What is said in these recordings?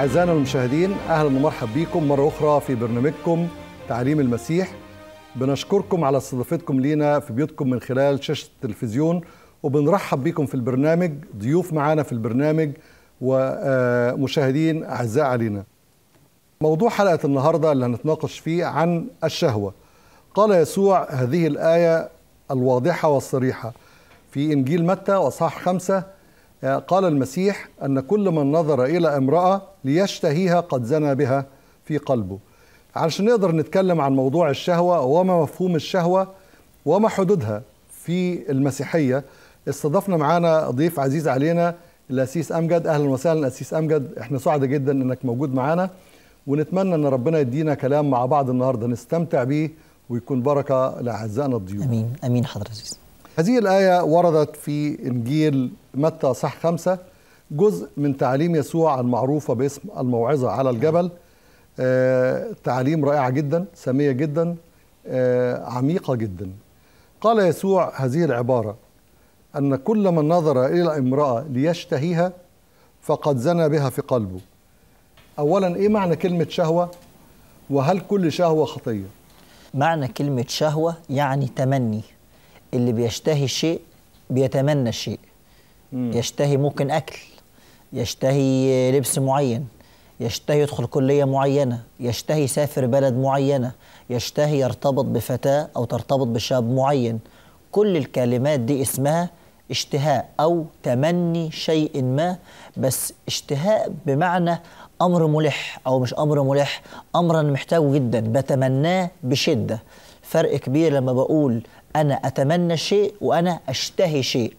أعزائنا المشاهدين أهلا ومرحب بكم مرة أخرى في برنامجكم تعليم المسيح بنشكركم على استضافتكم لينا في بيوتكم من خلال شاشة التلفزيون وبنرحب بكم في البرنامج ضيوف معانا في البرنامج ومشاهدين أعزاء علينا موضوع حلقة النهاردة اللي هنتناقش فيه عن الشهوة قال يسوع هذه الآية الواضحة والصريحة في إنجيل متى وصح خمسة قال المسيح أن كل من نظر إلى امرأة ليشتهيها قد زنى بها في قلبه علشان نقدر نتكلم عن موضوع الشهوة وما مفهوم الشهوة وما حدودها في المسيحية استضفنا معانا ضيف عزيز علينا الأسيس أمجد أهلا وسهلا الأسيس أمجد احنا سعداء جدا أنك موجود معانا ونتمنى أن ربنا يدينا كلام مع بعض النهاردة نستمتع بيه ويكون بركة لأعزائنا الضيوف أمين أمين حضرتك هذه الآية وردت في إنجيل متى صح خمسة جزء من تعليم يسوع المعروفة باسم الموعظة على الجبل آه، تعليم رائعة جدا سامية جدا آه، عميقة جدا قال يسوع هذه العبارة أن كل من نظر إلى امرأة ليشتهيها فقد زنى بها في قلبه أولا إيه معنى كلمة شهوة وهل كل شهوة خطية معنى كلمة شهوة يعني تمني اللي بيشتهي الشيء بيتمنى الشيء مم. يشتهي ممكن اكل يشتهي لبس معين يشتهي يدخل كليه معينه يشتهي يسافر بلد معينه يشتهي يرتبط بفتاه او ترتبط بشاب معين كل الكلمات دي اسمها اشتهاء او تمني شيء ما بس اشتهاء بمعنى امر ملح او مش امر ملح امر انا محتاجه جدا بتمناه بشده فرق كبير لما بقول انا اتمنى شيء وانا اشتهي شيء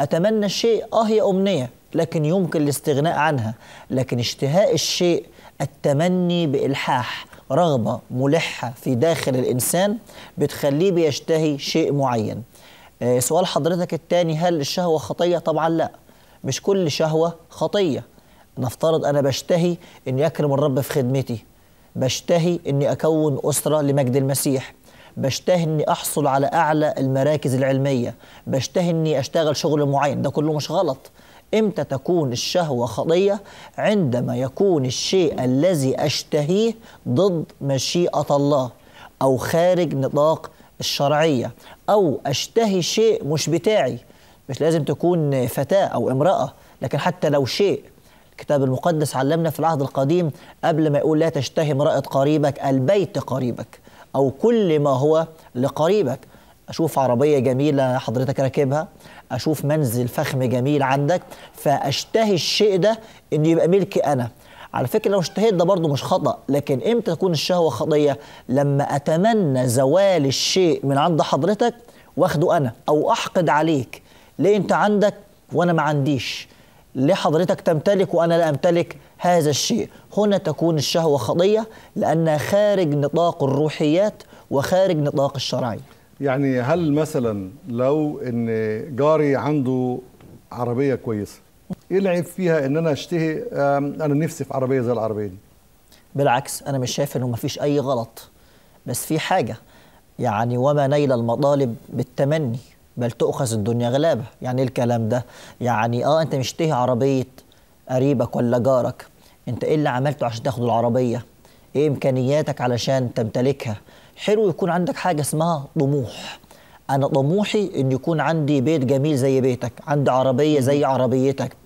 اتمنى الشيء اه هي امنيه لكن يمكن الاستغناء عنها لكن اشتهاء الشيء التمني بالحاح رغبه ملحه في داخل الانسان بتخليه بيشتهي شيء معين آه، سؤال حضرتك الثاني هل الشهوه خطيه طبعا لا مش كل شهوه خطيه نفترض أنا بشتهي أن يكرم الرب في خدمتي بشتهي أني أكون أسرة لمجد المسيح بشتهي اني احصل على اعلى المراكز العلميه بشتهي اني اشتغل شغل معين ده كله مش غلط امتى تكون الشهوه خطيه عندما يكون الشيء الذي اشتهيه ضد مشيئه الله او خارج نطاق الشرعيه او اشتهي شيء مش بتاعي مش لازم تكون فتاه او امراه لكن حتى لو شيء الكتاب المقدس علمنا في العهد القديم قبل ما يقول لا تشتهي امرأة قريبك البيت قريبك أو كل ما هو لقريبك أشوف عربية جميلة حضرتك راكبها أشوف منزل فخم جميل عندك فأشتهي الشيء ده إنه يبقى ملكي أنا على فكرة لو اشتهيت ده برضه مش خطأ لكن إمتى تكون الشهوة خطية لما أتمنى زوال الشيء من عند حضرتك واخده أنا أو أحقد عليك ليه أنت عندك وأنا ما عنديش لحضرتك تمتلك وأنا لا أمتلك هذا الشيء هنا تكون الشهوة خطية لأنها خارج نطاق الروحيات وخارج نطاق الشرعي يعني هل مثلا لو ان جاري عنده عربيه كويسه ايه العيب فيها ان انا اشتهي انا نفسي في عربيه زي العربيه دي بالعكس انا مش شايف انه ما فيش اي غلط بس في حاجه يعني وما نيل المطالب بالتمني بل تؤخذ الدنيا غلابة يعني ايه الكلام ده يعني اه انت مشتهي عربية قريبك ولا جارك انت ايه اللي عملته عشان تاخد العربية ايه امكانياتك علشان تمتلكها حلو يكون عندك حاجة اسمها طموح انا طموحي ان يكون عندي بيت جميل زي بيتك عندي عربية زي عربيتك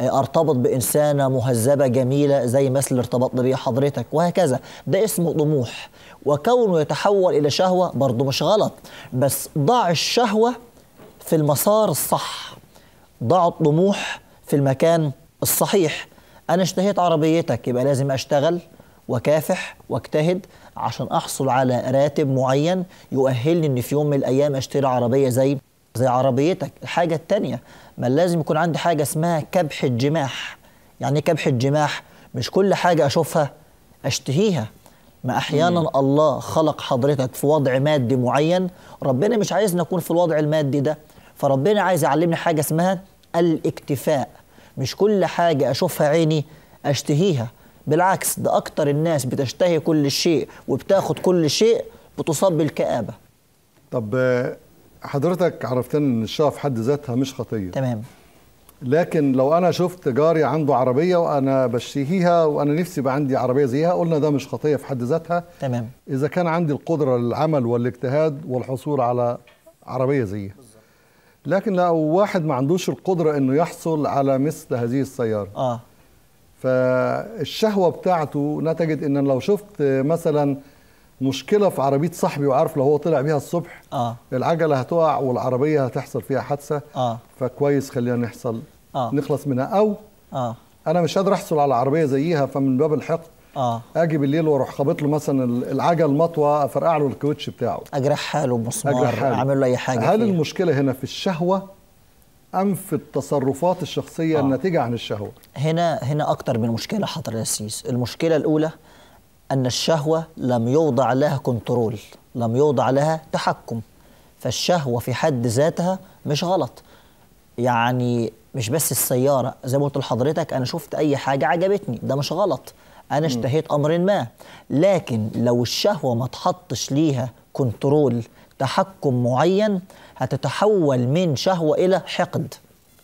آه، ارتبط بانسانه مهذبه جميله زي مثل اللي ارتبطت بيه حضرتك وهكذا ده اسمه طموح وكونه يتحول الى شهوه برضه مش غلط بس ضع الشهوه في المسار الصح ضعوا الطموح في المكان الصحيح انا اشتهيت عربيتك يبقى لازم اشتغل وكافح واجتهد عشان احصل على راتب معين يؤهلني ان في يوم من الايام اشتري عربيه زي زي عربيتك الحاجه التانية ما لازم يكون عندي حاجه اسمها كبح الجماح يعني إيه كبح الجماح مش كل حاجه اشوفها اشتهيها ما احيانا مم. الله خلق حضرتك في وضع مادي معين ربنا مش عايزنا نكون في الوضع المادي ده فربنا عايز يعلمني حاجه اسمها الاكتفاء مش كل حاجه اشوفها عيني اشتهيها بالعكس ده اكتر الناس بتشتهي كل شيء وبتاخد كل شيء بتصاب بالكآبه طب حضرتك عرفت ان الشقه في حد ذاتها مش خطيه تمام لكن لو انا شفت جاري عنده عربيه وانا بشتهيها وانا نفسي يبقى عندي عربيه زيها قلنا ده مش خطيه في حد ذاتها تمام اذا كان عندي القدره للعمل والاجتهاد والحصول على عربيه زيها لكن لو واحد ما عندوش القدره انه يحصل على مثل هذه السياره اه فالشهوه بتاعته نتجت ان لو شفت مثلا مشكله في عربيه صاحبي وعارف لو هو طلع بيها الصبح آه. العجله هتقع والعربيه هتحصل فيها حادثه آه. فكويس خلينا نحصل آه. نخلص منها او آه. انا مش قادر احصل على عربيه زيها فمن باب الحقد اه اجي بالليل واروح خابط له مثلا العجل مطوه افرقع له الكوتش بتاعه اجرح حاله بمسمار اعمل له اي حاجه هل فيه. المشكله هنا في الشهوه ام في التصرفات الشخصيه آه. الناتجه عن الشهوه هنا هنا اكتر من مشكله حضرتك يا المشكله الاولى ان الشهوه لم يوضع لها كنترول لم يوضع لها تحكم فالشهوه في حد ذاتها مش غلط يعني مش بس السياره زي ما قلت لحضرتك انا شفت اي حاجه عجبتني ده مش غلط انا اشتهيت امر ما لكن لو الشهوه ما تحطش ليها كنترول تحكم معين هتتحول من شهوه الى حقد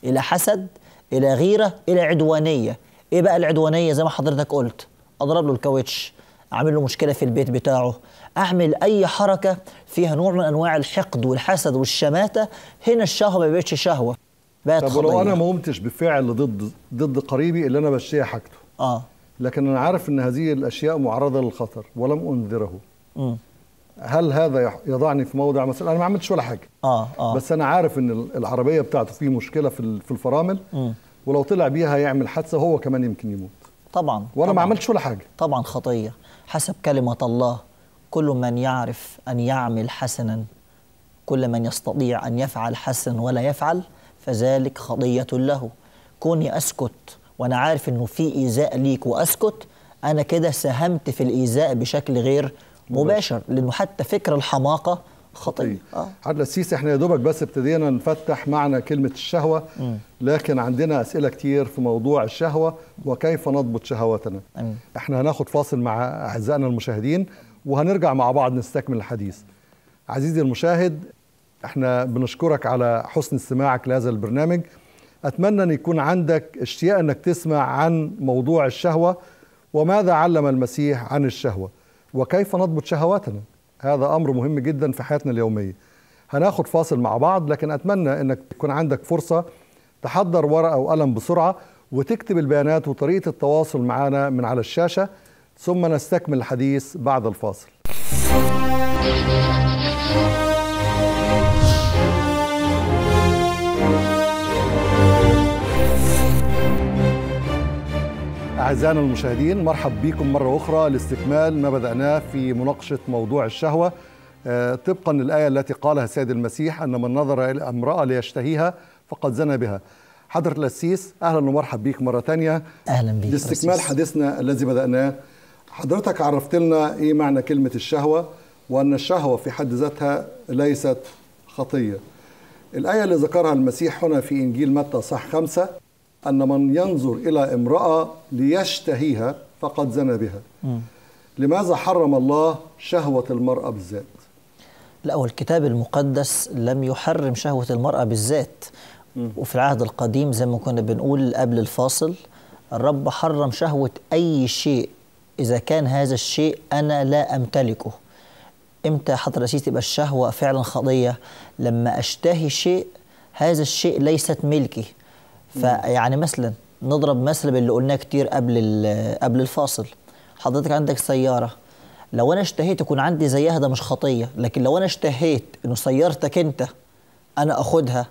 الى حسد الى غيره الى عدوانيه ايه بقى العدوانيه زي ما حضرتك قلت اضرب له الكاوتش اعمل له مشكله في البيت بتاعه اعمل اي حركه فيها نوع من انواع الحقد والحسد والشماته هنا الشهوه ما بقتش شهوه بقت طب ولو انا ما قمتش بفعل ضد ضد قريبي اللي انا بشتهي حاجته اه لكن أنا عارف أن هذه الأشياء معرضة للخطر ولم أنذره م. هل هذا يضعني في موضع مثلا أنا ما عملتش ولا حاجة آه آه. بس أنا عارف أن العربية بتاعته في مشكلة في الفرامل م. ولو طلع بيها هيعمل حادثة هو كمان يمكن يموت طبعا وأنا ما عملتش ولا حاجة طبعا خطية حسب كلمة الله كل من يعرف أن يعمل حسنا كل من يستطيع أن يفعل حسنا ولا يفعل فذلك خطية له كوني أسكت وانا عارف انه في ايذاء ليك واسكت انا كده ساهمت في الايذاء بشكل غير مباشر لانه حتى فكر الحماقه خطيه طيب. آه. عبد السيسي احنا يا دوبك بس ابتدينا نفتح معنى كلمه الشهوه لكن عندنا اسئله كتير في موضوع الشهوه وكيف نضبط شهواتنا احنا هناخد فاصل مع اعزائنا المشاهدين وهنرجع مع بعض نستكمل الحديث عزيزي المشاهد احنا بنشكرك على حسن استماعك لهذا البرنامج أتمنى أن يكون عندك اشتياق أنك تسمع عن موضوع الشهوة وماذا علم المسيح عن الشهوة وكيف نضبط شهواتنا هذا أمر مهم جدا في حياتنا اليومية هناخد فاصل مع بعض لكن أتمنى أنك تكون عندك فرصة تحضر ورقة وقلم بسرعة وتكتب البيانات وطريقة التواصل معنا من على الشاشة ثم نستكمل الحديث بعد الفاصل أعزائنا المشاهدين مرحب بكم مرة أخرى لاستكمال ما بدأناه في مناقشة موضوع الشهوة آه، طبقا للآية التي قالها السيد المسيح أن من نظر إلى امرأة ليشتهيها فقد زنى بها حضرة الأسيس أهلا ومرحب بك مرة ثانية أهلا بك لاستكمال رسيس. حديثنا الذي بدأناه حضرتك عرفت لنا إيه معنى كلمة الشهوة وأن الشهوة في حد ذاتها ليست خطية الآية اللي ذكرها المسيح هنا في إنجيل متى صح خمسة أن من ينظر إلى امرأة ليشتهيها فقد زنى بها لماذا حرم الله شهوة المرأة بالذات؟ لا والكتاب المقدس لم يحرم شهوة المرأة بالذات وفي العهد القديم زي ما كنا بنقول قبل الفاصل الرب حرم شهوة أي شيء إذا كان هذا الشيء أنا لا أمتلكه إمتى حضرتك الأسيس تبقى الشهوة فعلا خطية لما أشتهي شيء هذا الشيء ليست ملكي فيعني مثلا نضرب مثل باللي قلناه كتير قبل قبل الفاصل حضرتك عندك سياره لو انا اشتهيت يكون عندي زيها ده مش خطيه لكن لو انا اشتهيت انه سيارتك انت انا اخدها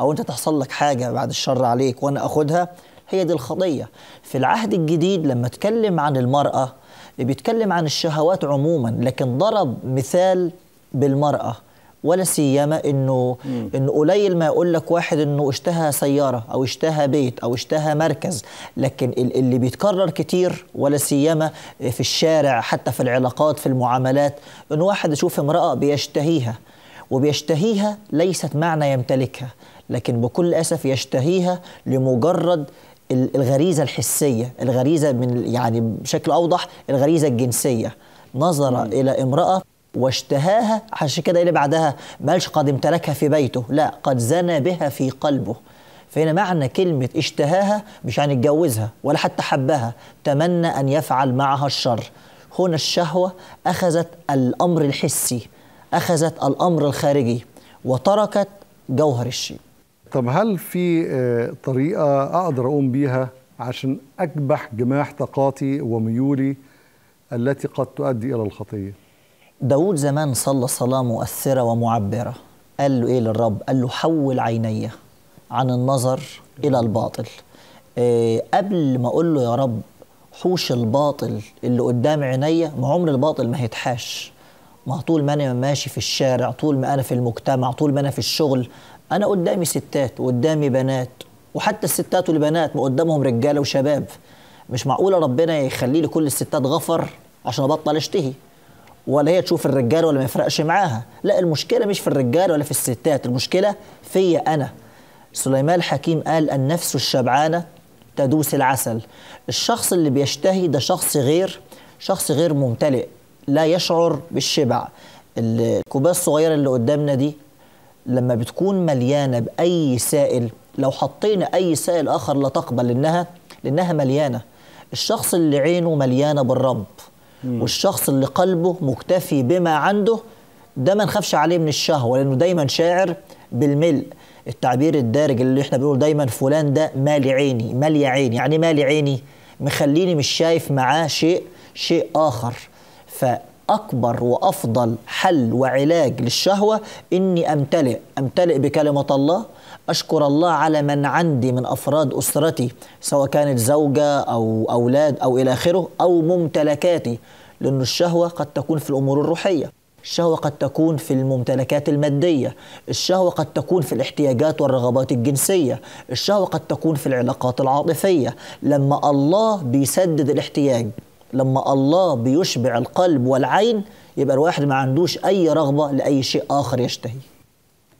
او انت تحصل لك حاجه بعد الشر عليك وانا اخدها هي دي الخطيه في العهد الجديد لما اتكلم عن المراه بيتكلم عن الشهوات عموما لكن ضرب مثال بالمراه ولا سيما انه مم. انه قليل ما يقول لك واحد انه اشتهى سياره او اشتهى بيت او اشتهى مركز لكن اللي بيتكرر كتير ولا سيما في الشارع حتى في العلاقات في المعاملات ان واحد يشوف امراه بيشتهيها وبيشتهيها ليست معنى يمتلكها لكن بكل اسف يشتهيها لمجرد الغريزه الحسيه الغريزه من يعني بشكل اوضح الغريزه الجنسيه نظر مم. الى امراه واشتهاها عشان كده اللي بعدها ما قالش قد امتلكها في بيته لا قد زنى بها في قلبه فهنا معنى كلمة اشتهاها مش يعني اتجوزها ولا حتى حبها تمنى أن يفعل معها الشر هنا الشهوة أخذت الأمر الحسي أخذت الأمر الخارجي وتركت جوهر الشيء طب هل في آه، طريقة أقدر أقوم بيها عشان أكبح جماح طاقاتي وميولي التي قد تؤدي إلى الخطيئة داود زمان صلى صلاة مؤثرة ومعبرة قال له إيه للرب قال له حول عيني عن النظر إلى الباطل إيه قبل ما أقول له يا رب حوش الباطل اللي قدام عيني ما عمر الباطل ما هيتحاش ما طول ما أنا ماشي في الشارع طول ما أنا في المجتمع طول ما أنا في الشغل أنا قدامي ستات وقدامي بنات وحتى الستات والبنات ما قدامهم رجالة وشباب مش معقولة ربنا يخلي لي كل الستات غفر عشان أبطل أشتهي ولا هي تشوف الرجال ولا ما يفرقش معاها لا المشكلة مش في الرجال ولا في الستات المشكلة فيا أنا سليمان الحكيم قال النفس الشبعانة تدوس العسل الشخص اللي بيشتهي ده شخص غير شخص غير ممتلئ لا يشعر بالشبع الكوبايه الصغيره اللي قدامنا دي لما بتكون مليانه باي سائل لو حطينا اي سائل اخر لا تقبل لانها لانها مليانه الشخص اللي عينه مليانه بالرب والشخص اللي قلبه مكتفي بما عنده ده ما نخافش عليه من الشهوه لانه دايما شاعر بالملء التعبير الدارج اللي احنا بنقول دايما فلان ده مالي عيني مالي عيني يعني مالي عيني مخليني مش شايف معاه شيء شيء اخر فاكبر وافضل حل وعلاج للشهوه اني امتلئ امتلئ بكلمه الله أشكر الله على من عندي من أفراد أسرتي سواء كانت زوجة أو أولاد أو إلى آخره أو ممتلكاتي لأن الشهوة قد تكون في الأمور الروحية الشهوة قد تكون في الممتلكات المادية الشهوة قد تكون في الاحتياجات والرغبات الجنسية الشهوة قد تكون في العلاقات العاطفية لما الله بيسدد الاحتياج لما الله بيشبع القلب والعين يبقى الواحد ما عندوش أي رغبة لأي شيء آخر يشتهيه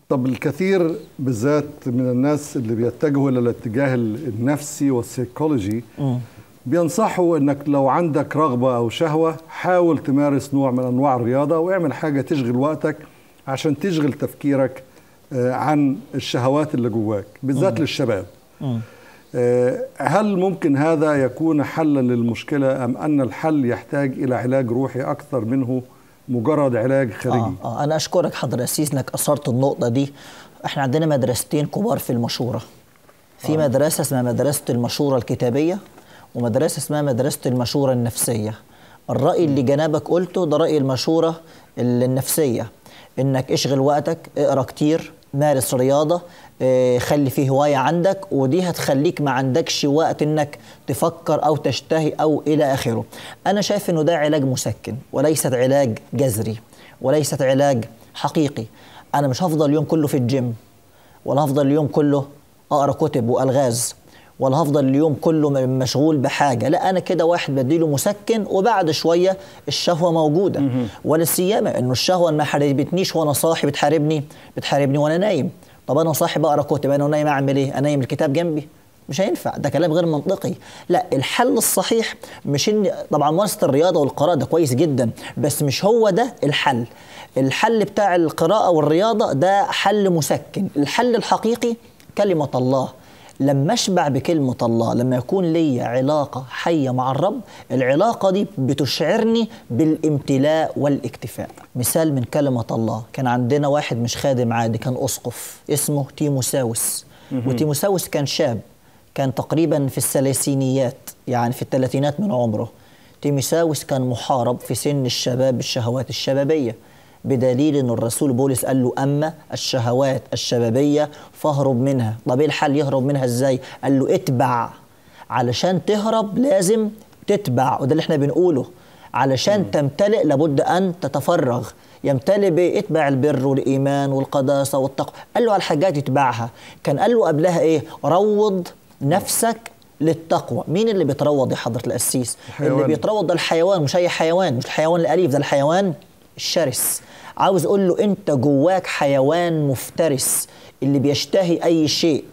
طب الكثير بالذات من الناس اللي بيتجهوا الى الاتجاه النفسي والسيكولوجي بينصحوا انك لو عندك رغبه او شهوه حاول تمارس نوع من انواع الرياضه واعمل حاجه تشغل وقتك عشان تشغل تفكيرك آه، عن الشهوات اللي جواك بالذات للشباب آه، هل ممكن هذا يكون حلا للمشكله ام ان الحل يحتاج الى علاج روحي اكثر منه مجرد علاج آه، خارجي آه آه انا اشكرك حضر اسيس انك اثرت النقطه دي احنا عندنا مدرستين كبار في المشوره في آه. مدرسه اسمها مدرسه المشوره الكتابيه ومدرسه اسمها مدرسه المشوره النفسيه الراي اللي جنابك قلته ده راي المشوره النفسيه انك اشغل وقتك اقرا كتير مارس رياضه آه، خلي فيه هواية عندك ودي هتخليك ما عندكش وقت انك تفكر او تشتهي او الى اخره انا شايف انه ده علاج مسكن وليست علاج جذري وليست علاج حقيقي انا مش هفضل اليوم كله في الجيم ولا هفضل اليوم كله اقرا كتب والغاز ولا هفضل اليوم كله مشغول بحاجة لا أنا كده واحد بديله مسكن وبعد شوية الشهوة موجودة ولا سيما إنه الشهوة ما حاربتنيش وأنا صاحي بتحاربني بتحاربني وأنا نايم طب انا صاحي بقرا كتب انا نايم اعمل ايه؟ انام الكتاب جنبي مش هينفع ده كلام غير منطقي لا الحل الصحيح مش ان طبعا ممارسه الرياضه والقراءه ده كويس جدا بس مش هو ده الحل الحل بتاع القراءه والرياضه ده حل مسكن الحل الحقيقي كلمه الله لما اشبع بكلمه الله لما يكون لي علاقه حيه مع الرب العلاقه دي بتشعرني بالامتلاء والاكتفاء مثال من كلمه الله كان عندنا واحد مش خادم عادي كان اسقف اسمه تيموساوس وتيموساوس كان شاب كان تقريبا في الثلاثينيات يعني في الثلاثينات من عمره تيموساوس كان محارب في سن الشباب الشهوات الشبابيه بدليل أن الرسول بولس قال له أما الشهوات الشبابية فاهرب منها طب إيه الحل يهرب منها إزاي قال له اتبع علشان تهرب لازم تتبع وده اللي احنا بنقوله علشان مم. تمتلئ لابد أن تتفرغ يمتلئ اتبع البر والإيمان والقداسة والتقوى قال له على الحاجات اتبعها كان قال له قبلها إيه روض نفسك للتقوى مين اللي بيتروض يا حضرة القسيس اللي بيتروض ده الحيوان مش أي حيوان مش الحيوان الأليف ده الحيوان الشرس عاوز اقول له انت جواك حيوان مفترس اللي بيشتهي اي شيء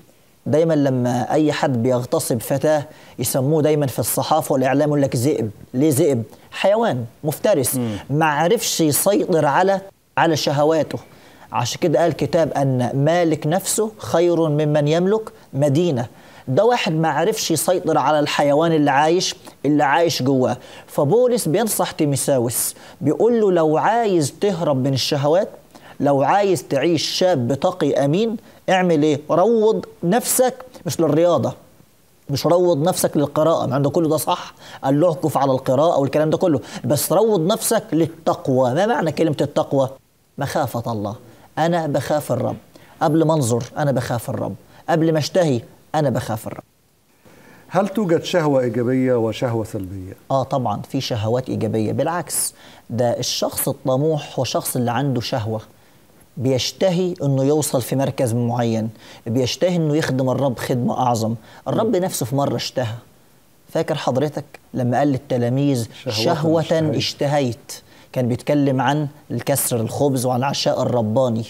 دايما لما اي حد بيغتصب فتاه يسموه دايما في الصحافه والاعلام يقول لك ذئب ليه ذئب حيوان مفترس ما عرفش يسيطر على على شهواته عشان كده قال كتاب ان مالك نفسه خير ممن يملك مدينه ده واحد ما عرفش يسيطر على الحيوان اللي عايش اللي عايش جواه فبولس بينصح تيميساوس بيقول له لو عايز تهرب من الشهوات لو عايز تعيش شاب تقي امين اعمل ايه روض نفسك مش للرياضه مش روض نفسك للقراءة مع ده كله ده صح قال له اقف على القراءة والكلام ده كله بس روض نفسك للتقوى ما معنى كلمة التقوى مخافة الله أنا بخاف الرب قبل ما انظر أنا بخاف الرب قبل ما اشتهي انا بخاف الرب هل توجد شهوة إيجابية وشهوة سلبية؟ آه طبعا في شهوات إيجابية بالعكس ده الشخص الطموح هو الشخص اللي عنده شهوة بيشتهي انه يوصل في مركز معين بيشتهي انه يخدم الرب خدمة أعظم الرب نفسه في مرة اشتهى فاكر حضرتك لما قال للتلاميذ شهوة, شهوة اشتهيت كان بيتكلم عن الكسر الخبز وعن العشاء الرباني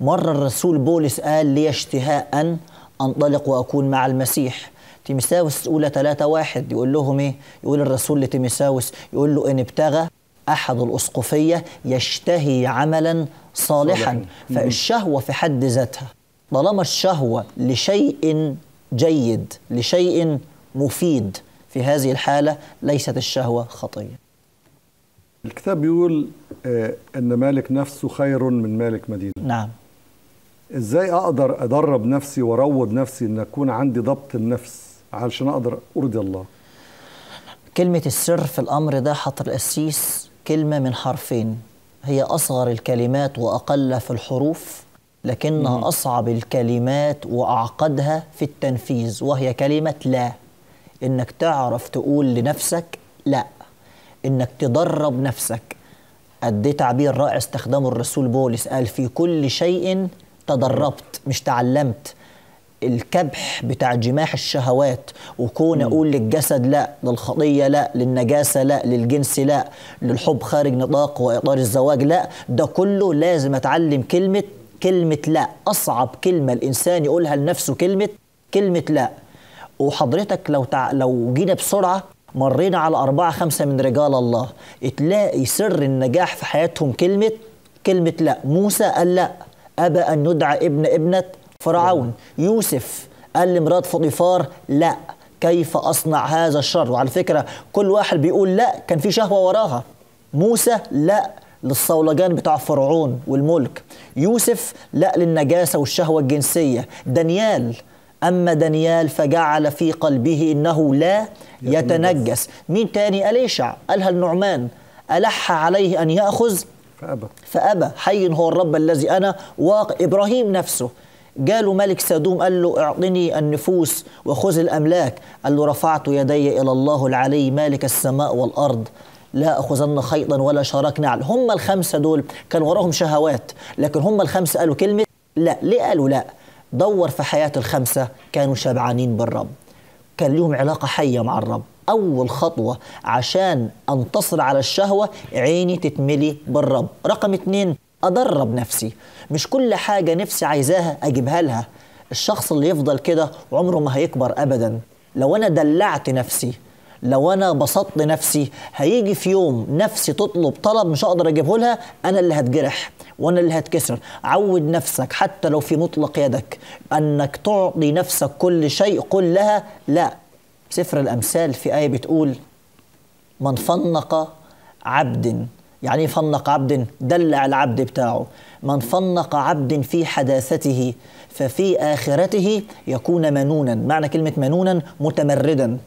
مرة الرسول بولس قال لي اشتهاء انطلق واكون مع المسيح تيمساوس أولى 3 واحد يقول لهم ايه يقول الرسول لتيمساوس يقول له ان ابتغى احد الاسقفيه يشتهي عملا صالحا فالشهوه في حد ذاتها طالما الشهوه لشيء جيد لشيء مفيد في هذه الحاله ليست الشهوه خطيه الكتاب بيقول آه، ان مالك نفسه خير من مالك مدينه نعم ازاي اقدر ادرب نفسي واروض نفسي ان اكون عندي ضبط النفس علشان اقدر ارضي الله كلمة السر في الأمر ده حطر الأسيس كلمة من حرفين هي أصغر الكلمات وأقل في الحروف لكنها مم. أصعب الكلمات وأعقدها في التنفيذ وهي كلمة لا إنك تعرف تقول لنفسك لا إنك تدرب نفسك قد تعبير رائع استخدمه الرسول بولس قال في كل شيء تدربت مش تعلمت الكبح بتاع جماح الشهوات وكون اقول للجسد لا للخطيه لا للنجاسه لا للجنس لا للحب خارج نطاق واطار الزواج لا ده كله لازم اتعلم كلمه كلمه لا اصعب كلمه الانسان يقولها لنفسه كلمه كلمه لا وحضرتك لو تع... لو جينا بسرعه مرينا على أربعة خمسة من رجال الله تلاقي سر النجاح في حياتهم كلمة كلمة لا موسى قال لا أبى أن يدعى ابن ابنة فرعون يوسف قال لمرات فضيفار لا كيف أصنع هذا الشر وعلى فكرة كل واحد بيقول لا كان في شهوة وراها موسى لا للصولجان بتاع فرعون والملك يوسف لا للنجاسة والشهوة الجنسية دانيال أما دانيال فجعل في قلبه إنه لا يتنجس مين تاني أليشع قالها النعمان ألح عليه أن يأخذ فأبى فأبى حي هو الرب الذي أنا واق إبراهيم نفسه قالوا ملك سدوم قال له اعطني النفوس وخذ الأملاك قال له رفعت يدي إلى الله العلي مالك السماء والأرض لا أخذن خيطا ولا شراك نعل هم الخمسة دول كان وراهم شهوات لكن هم الخمسة قالوا كلمة لا ليه قالوا لا دور في حياة الخمسة كانوا شبعانين بالرب كان لهم علاقة حية مع الرب اول خطوه عشان انتصر على الشهوه عيني تتملي بالرب رقم اتنين ادرب نفسي مش كل حاجه نفسي عايزاها اجيبها لها الشخص اللي يفضل كده عمره ما هيكبر ابدا لو انا دلعت نفسي لو انا بسطت نفسي هيجي في يوم نفسي تطلب طلب مش هقدر اجيبه لها انا اللي هتجرح وانا اللي هتكسر عود نفسك حتى لو في مطلق يدك انك تعطي نفسك كل شيء قل لها لا سفر الأمثال في آية بتقول من فنق عبد يعني ايه فنق عبد دلع العبد بتاعه من فنق عبد في حداثته ففي آخرته يكون منونا معنى كلمة منونا متمردا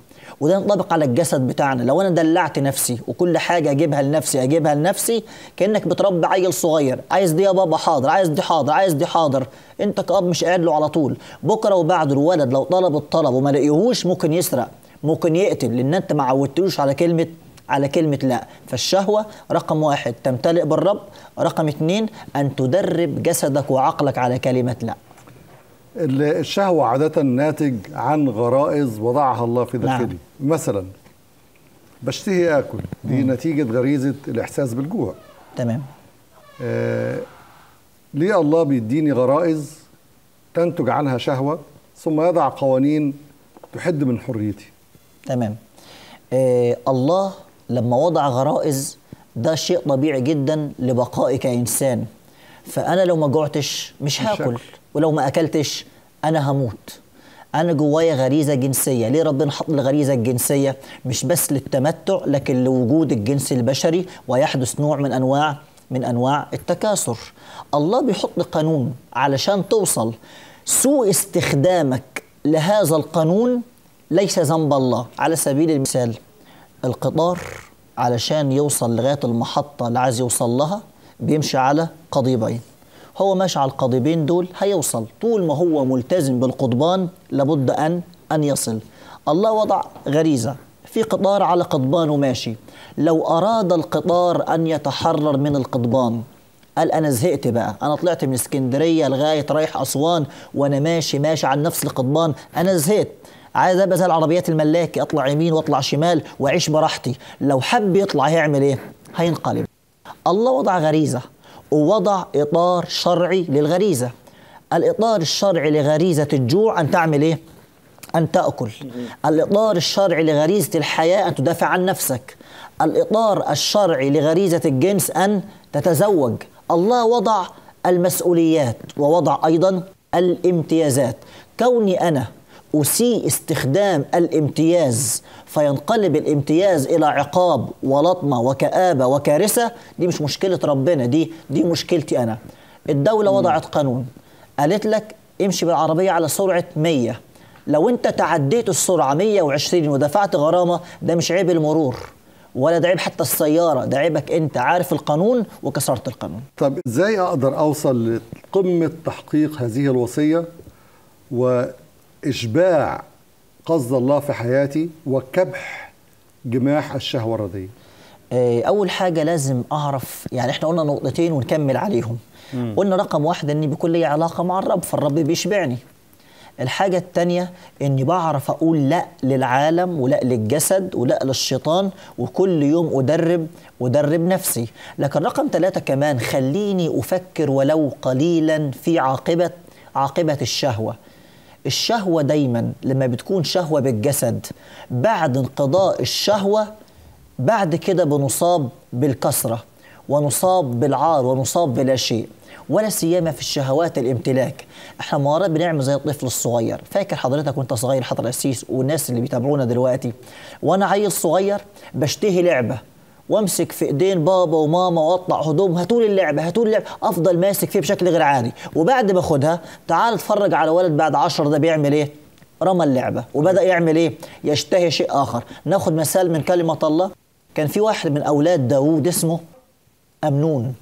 وده ينطبق على الجسد بتاعنا لو انا دلعت نفسي وكل حاجه اجيبها لنفسي اجيبها لنفسي كانك بتربي عيل صغير عايز دي يا بابا حاضر عايز دي حاضر عايز دي حاضر انت كاب مش قاعد له على طول بكره وبعد الولد لو طلب الطلب وما لقيهوش ممكن يسرق ممكن يقتل لان انت ما عودتلوش على كلمه على كلمة لا فالشهوة رقم واحد تمتلئ بالرب رقم اثنين أن تدرب جسدك وعقلك على كلمة لا الشهوة عادة ناتج عن غرائز وضعها الله في داخلي نعم. مثلا بشتهي آكل دي مم. نتيجة غريزة الإحساس بالجوع تمام آه ليه الله بيديني غرائز تنتج عنها شهوة ثم يضع قوانين تحد من حريتي تمام آه الله لما وضع غرائز ده شيء طبيعي جدا لبقائي كإنسان فأنا لو ما جوعتش مش هاكل مش ولو ما اكلتش انا هموت انا جوايا غريزه جنسيه ليه ربنا حط الغريزه الجنسيه مش بس للتمتع لكن لوجود الجنس البشري ويحدث نوع من انواع من انواع التكاثر الله بيحط قانون علشان توصل سوء استخدامك لهذا القانون ليس ذنب الله على سبيل المثال القطار علشان يوصل لغايه المحطه اللي عايز يوصل لها بيمشي على قضيبين هو ماشي على القضيبين دول هيوصل طول ما هو ملتزم بالقضبان لابد أن أن يصل الله وضع غريزة في قطار على قضبان وماشي لو أراد القطار أن يتحرر من القضبان قال أنا زهقت بقى أنا طلعت من اسكندرية لغاية رايح أسوان وأنا ماشي ماشي على نفس القضبان أنا زهقت عايز ابقى زي العربيات الملاكي اطلع يمين واطلع شمال واعيش براحتي لو حب يطلع هيعمل ايه هينقلب الله وضع غريزه ووضع إطار شرعي للغريزة الإطار الشرعي لغريزة الجوع أن تعمل إيه؟ أن تأكل الإطار الشرعي لغريزة الحياة أن تدافع عن نفسك الإطار الشرعي لغريزة الجنس أن تتزوج الله وضع المسؤوليات ووضع أيضا الامتيازات كوني أنا أسيء استخدام الامتياز فينقلب الامتياز إلى عقاب ولطمة وكآبة وكارثة دي مش مشكلة ربنا دي دي مشكلتي أنا الدولة وضعت قانون قالت لك امشي بالعربية على سرعة 100 لو انت تعديت السرعة 120 ودفعت غرامة ده مش عيب المرور ولا ده عيب حتى السيارة ده عيبك انت عارف القانون وكسرت القانون طب ازاي اقدر اوصل لقمة تحقيق هذه الوصية و إشباع قصد الله في حياتي وكبح جماح الشهوة الرضية آه، أول حاجة لازم أعرف يعني إحنا قلنا نقطتين ونكمل عليهم مم. قلنا رقم واحد إني بيكون لي علاقة مع الرب فالرب بيشبعني الحاجة الثانية إني بعرف أقول لأ للعالم ولأ للجسد ولأ للشيطان وكل يوم أدرب أدرب نفسي لكن رقم ثلاثة كمان خليني أفكر ولو قليلا في عاقبة عاقبة الشهوة الشهوة دايما لما بتكون شهوة بالجسد بعد انقضاء الشهوة بعد كده بنصاب بالكسرة ونصاب بالعار ونصاب بلا شيء ولا سيما في الشهوات الامتلاك احنا مرات بنعمل زي الطفل الصغير فاكر حضرتك وانت صغير حضر السيس والناس اللي بيتابعونا دلوقتي وانا عيل صغير بشتهي لعبه وامسك في ايدين بابا وماما هدوم هاتوا لي اللعبه لي اللعبه افضل ماسك فيه بشكل غير عادي وبعد ما اخدها تعال اتفرج على ولد بعد 10 ده بيعمل ايه رمى اللعبه وبدا يعمل ايه يشتهي شيء اخر ناخد مثال من كلمه الله كان في واحد من اولاد داوود اسمه امنون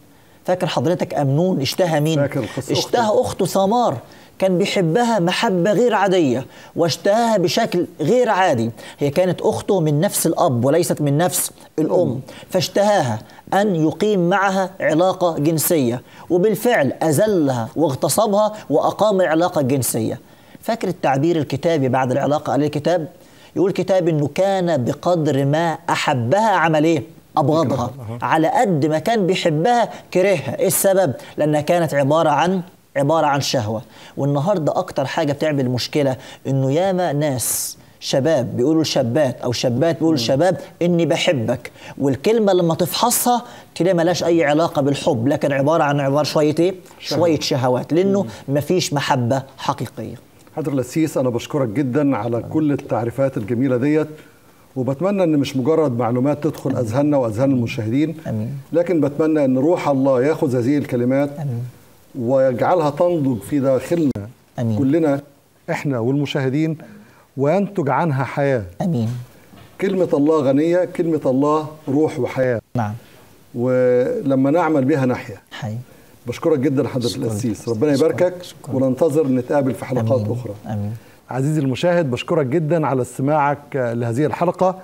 فاكر حضرتك امنون اشتهى مين فاكر اشتهى اخته, أخته سمار كان بيحبها محبة غير عادية واشتهاها بشكل غير عادي هي كانت أخته من نفس الأب وليست من نفس الأم فاشتهاها أن يقيم معها علاقة جنسية وبالفعل أزلها واغتصبها وأقام العلاقة الجنسية فاكر التعبير الكتابي بعد العلاقة عليه الكتاب يقول الكتاب أنه كان بقدر ما أحبها عمل إيه؟ أبغضها على قد ما كان بيحبها كرهها إيه السبب؟ لأنها كانت عبارة عن عباره عن شهوه والنهارده اكتر حاجه بتعمل مشكله انه ياما ناس شباب بيقولوا شابات او شابات بيقولوا شباب اني بحبك والكلمه لما تفحصها تلاقي ملاش اي علاقه بالحب لكن عباره عن عباره شويه ايه شويه شهوات لانه مفيش محبه حقيقيه حضر لسيس انا بشكرك جدا على كل التعريفات الجميله ديت وبتمنى ان مش مجرد معلومات تدخل اذهاننا واذهان المشاهدين أمين. لكن بتمنى ان روح الله ياخذ هذه الكلمات أمين. ويجعلها تنضج في داخلنا أمين. كلنا احنا والمشاهدين وينتج عنها حياه امين كلمه الله غنيه كلمه الله روح وحياه نعم ولما نعمل بها نحيا حي بشكرك جدا حضرتك القسيس ربنا يباركك وننتظر نتقابل في حلقات أمين. اخرى امين عزيزي المشاهد بشكرك جدا على استماعك لهذه الحلقه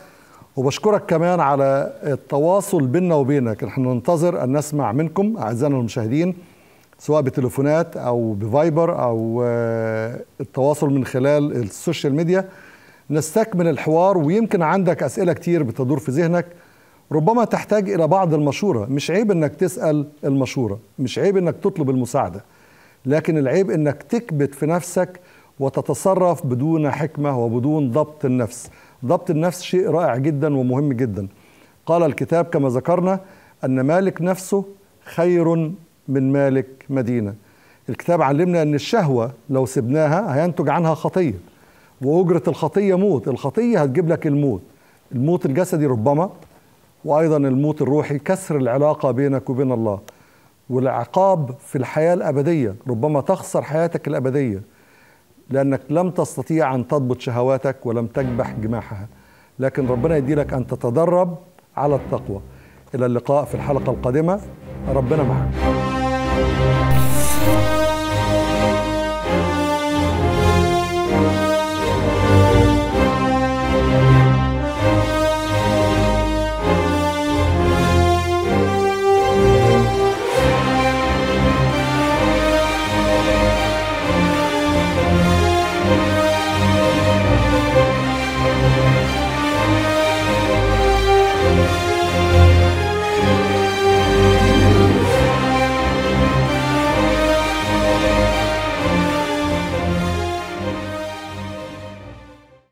وبشكرك كمان على التواصل بيننا وبينك نحن ننتظر ان نسمع منكم اعزائنا المشاهدين سواء بتليفونات او بفايبر او آه، التواصل من خلال السوشيال ميديا نستكمل الحوار ويمكن عندك اسئله كتير بتدور في ذهنك ربما تحتاج الى بعض المشوره مش عيب انك تسال المشوره مش عيب انك تطلب المساعده لكن العيب انك تكبت في نفسك وتتصرف بدون حكمه وبدون ضبط النفس ضبط النفس شيء رائع جدا ومهم جدا قال الكتاب كما ذكرنا ان مالك نفسه خير من مالك مدينة الكتاب علمنا أن الشهوة لو سبناها هينتج عنها خطية وأجرة الخطية موت الخطية هتجيب لك الموت الموت الجسدي ربما وأيضا الموت الروحي كسر العلاقة بينك وبين الله والعقاب في الحياة الأبدية ربما تخسر حياتك الأبدية لأنك لم تستطيع أن تضبط شهواتك ولم تكبح جماحها لكن ربنا يديلك أن تتدرب على التقوى إلى اللقاء في الحلقة القادمة ربنا معك Música